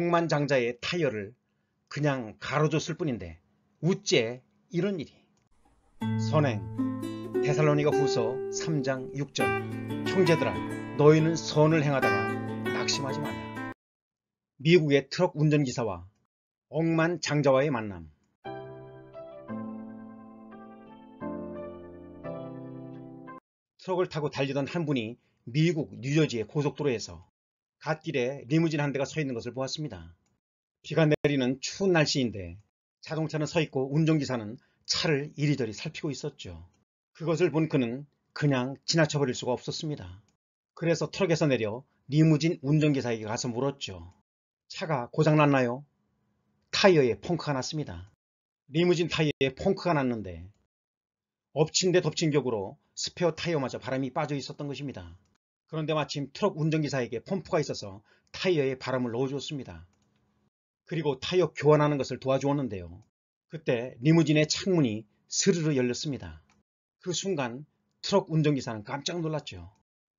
억만장자의 타이어를 그냥 가로줬을 뿐인데 우째 이런 일이 선행 데살로니가 후서 3장 6절 형제들아 너희는 선을 행하다가 낙심하지 말라 미국의 트럭 운전기사와 억만장자와의 만남 트럭을 타고 달리던 한 분이 미국 뉴저지의 고속도로에서 갓길에 리무진 한 대가 서 있는 것을 보았습니다. 비가 내리는 추운 날씨인데 자동차는 서 있고 운전기사는 차를 이리저리 살피고 있었죠. 그것을 본 그는 그냥 지나쳐버릴 수가 없었습니다. 그래서 트럭에서 내려 리무진 운전기사에게 가서 물었죠. 차가 고장났나요? 타이어에 펑크가 났습니다. 리무진 타이어에 펑크가 났는데 엎친 데 덮친 격으로 스페어 타이어마저 바람이 빠져 있었던 것입니다. 그런데 마침 트럭 운전기사에게 펌프가 있어서 타이어에 바람을 넣어주었습니다. 그리고 타이어 교환하는 것을 도와주었는데요. 그때 리무진의 창문이 스르르 열렸습니다. 그 순간 트럭 운전기사는 깜짝 놀랐죠.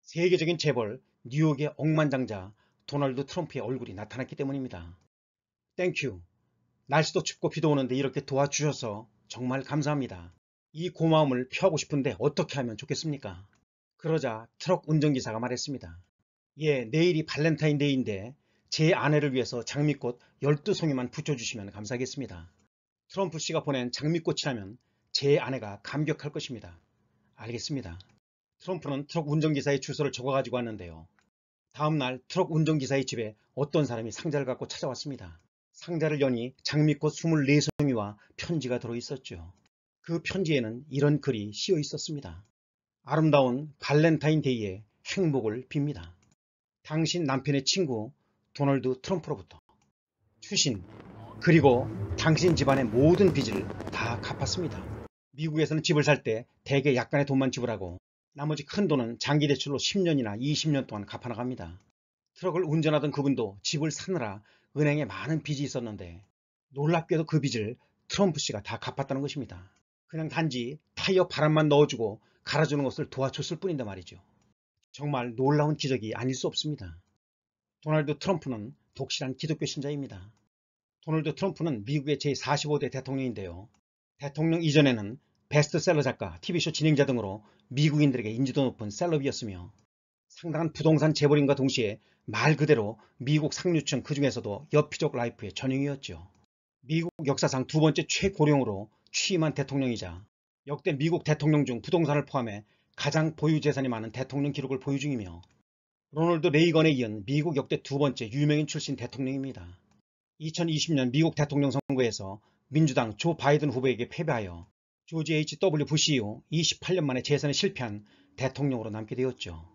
세계적인 재벌 뉴욕의 억만장자 도널드 트럼프의 얼굴이 나타났기 때문입니다. 땡큐. 날씨도 춥고 비도 오는데 이렇게 도와주셔서 정말 감사합니다. 이 고마움을 표하고 싶은데 어떻게 하면 좋겠습니까? 그러자 트럭 운전기사가 말했습니다. 예, 내일이 발렌타인데이인데 제 아내를 위해서 장미꽃 12송이만 붙여주시면 감사하겠습니다. 트럼프 씨가 보낸 장미꽃이라면 제 아내가 감격할 것입니다. 알겠습니다. 트럼프는 트럭 운전기사의 주소를 적어가지고 왔는데요. 다음날 트럭 운전기사의 집에 어떤 사람이 상자를 갖고 찾아왔습니다. 상자를 여니 장미꽃 24송이와 편지가 들어있었죠. 그 편지에는 이런 글이 씌어 있었습니다. 아름다운 발렌타인데이의 행복을 빕니다. 당신 남편의 친구 도널드 트럼프로부터 출신 그리고 당신 집안의 모든 빚을 다 갚았습니다. 미국에서는 집을 살 때 대개 약간의 돈만 지불하고 나머지 큰 돈은 장기 대출로 10년이나 20년 동안 갚아나갑니다. 트럭을 운전하던 그분도 집을 사느라 은행에 많은 빚이 있었는데 놀랍게도 그 빚을 트럼프 씨가 다 갚았다는 것입니다. 그냥 단지 타이어 바람만 넣어주고 갈아주는 것을 도와줬을 뿐인데 말이죠. 정말 놀라운 기적이 아닐 수 없습니다. 도널드 트럼프는 독실한 기독교 신자입니다. 도널드 트럼프는 미국의 제45대 대통령인데요. 대통령 이전에는 베스트셀러 작가, TV쇼 진행자 등으로 미국인들에게 인지도 높은 셀럽이었으며 상당한 부동산 재벌인과 동시에 말 그대로 미국 상류층 그 중에서도 여피족 라이프의 전형이었죠. 미국 역사상 두 번째 최고령으로 취임한 대통령이자 역대 미국 대통령 중 부동산을 포함해 가장 보유 재산이 많은 대통령 기록을 보유 중이며 로널드 레이건에 이은 미국 역대 두 번째 유명인 출신 대통령입니다. 2020년 미국 대통령 선거에서 민주당 조 바이든 후보에게 패배하여 조지 H.W. 부시 이후 28년 만에 재선에 실패한 대통령으로 남게 되었죠.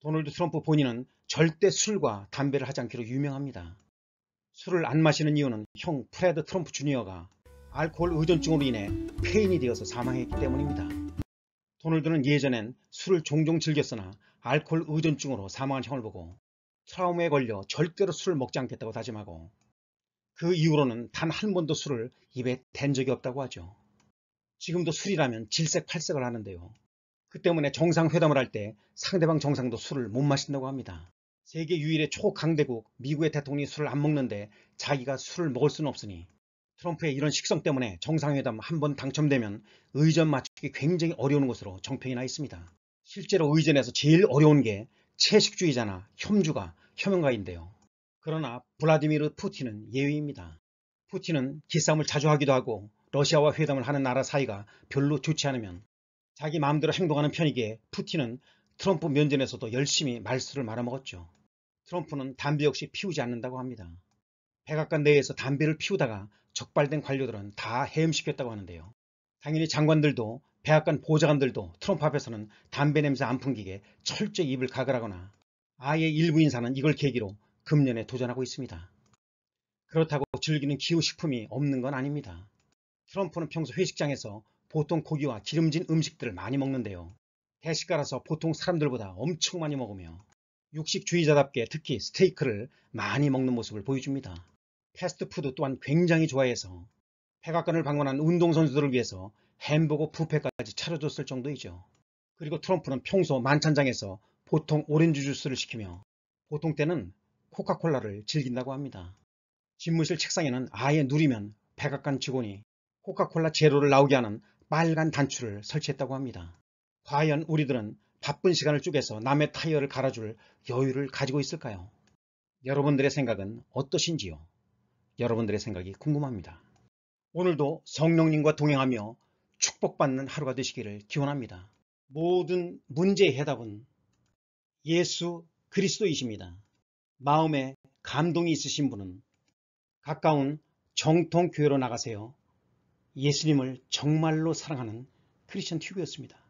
도널드 트럼프 본인은 절대 술과 담배를 하지 않기로 유명합니다. 술을 안 마시는 이유는 형 프레드 트럼프 주니어가 알코올 의존증으로 인해 폐인이 되어서 사망했기 때문입니다. 도널드는 예전엔 술을 종종 즐겼으나 알코올 의존증으로 사망한 형을 보고 트라우마에 걸려 절대로 술을 먹지 않겠다고 다짐하고 그 이후로는 단 한 번도 술을 입에 댄 적이 없다고 하죠. 지금도 술이라면 질색팔색을 하는데요. 그 때문에 정상회담을 할 때 상대방 정상도 술을 못 마신다고 합니다. 세계 유일의 초강대국 미국의 대통령이 술을 안 먹는데 자기가 술을 먹을 수는 없으니 트럼프의 이런 식성 때문에 정상회담 한 번 당첨되면 의전 맞추기 굉장히 어려운 것으로 정평이 나 있습니다. 실제로 의전에서 제일 어려운 게 채식주의자나 혐주가 혐오가인데요. 그러나 블라디미르 푸틴은 예외입니다. 푸틴은 기싸움을 자주 하기도 하고 러시아와 회담을 하는 나라 사이가 별로 좋지 않으면 자기 마음대로 행동하는 편이기에 푸틴은 트럼프 면전에서도 열심히 말수를 말아먹었죠. 트럼프는 담배 역시 피우지 않는다고 합니다. 백악관 내에서 담배를 피우다가 적발된 관료들은 다 해임시켰다고 하는데요. 당연히 장관들도 백악관 보좌관들도 트럼프 앞에서는 담배 냄새 안 풍기게 철저히 입을 가글하거나 아예 일부 인사는 이걸 계기로 금년에 도전하고 있습니다. 그렇다고 즐기는 기후식품이 없는 건 아닙니다. 트럼프는 평소 회식장에서 보통 고기와 기름진 음식들을 많이 먹는데요. 대식가라서 보통 사람들보다 엄청 많이 먹으며 육식주의자답게 특히 스테이크를 많이 먹는 모습을 보여줍니다. 패스트푸드 또한 굉장히 좋아해서 백악관을 방문한 운동선수들을 위해서 햄버거 부페까지 차려줬을 정도이죠. 그리고 트럼프는 평소 만찬장에서 보통 오렌지 주스를 시키며 보통 때는 코카콜라를 즐긴다고 합니다. 집무실 책상에는 아예 누리면 백악관 직원이 코카콜라 제로를 나오게 하는 빨간 단추를 설치했다고 합니다. 과연 우리들은 바쁜 시간을 쪼개서 남의 타이어를 갈아줄 여유를 가지고 있을까요? 여러분들의 생각은 어떠신지요? 여러분들의 생각이 궁금합니다. 오늘도 성령님과 동행하며 축복받는 하루가 되시기를 기원합니다. 모든 문제의 해답은 예수 그리스도이십니다. 마음에 감동이 있으신 분은 가까운 정통교회로 나가세요. 예수님을 정말로 사랑하는 크리스천 튜브였습니다.